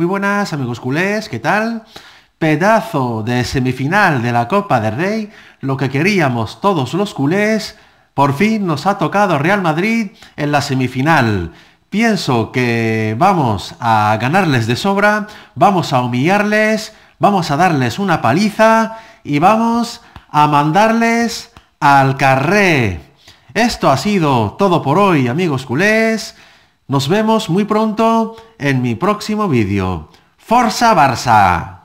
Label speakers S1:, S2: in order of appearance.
S1: Muy buenas amigos culés, ¿qué tal? Pedazo de semifinal de la Copa del Rey, lo que queríamos todos los culés, por fin nos ha tocado Real Madrid en la semifinal. Pienso que vamos a ganarles de sobra, vamos a humillarles, vamos a darles una paliza y vamos a mandarles al carré. Esto ha sido todo por hoy amigos culés. Nos vemos muy pronto en mi próximo vídeo. ¡Forza Barça!